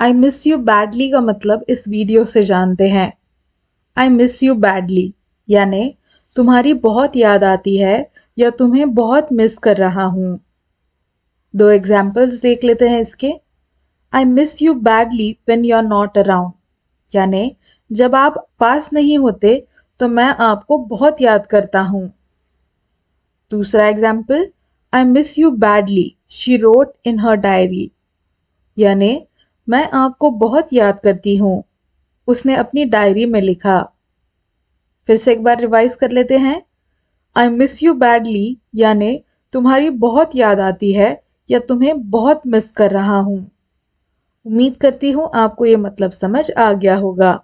I miss you badly का मतलब इस वीडियो से जानते हैं आई मिस यू बैडली यानि तुम्हारी बहुत याद आती है या तुम्हें बहुत मिस कर रहा हूँ दो एग्जाम्पल्स देख लेते हैं इसके I miss you badly when you are not around यानि जब आप पास नहीं होते तो मैं आपको बहुत याद करता हूँ दूसरा example I miss you badly she wrote in her diary यानि मैं आपको बहुत याद करती हूँ उसने अपनी डायरी में लिखा फिर से एक बार रिवाइज कर लेते हैं आई मिस यू बैडली यानी तुम्हारी बहुत याद आती है या तुम्हें बहुत मिस कर रहा हूँ उम्मीद करती हूँ आपको ये मतलब समझ आ गया होगा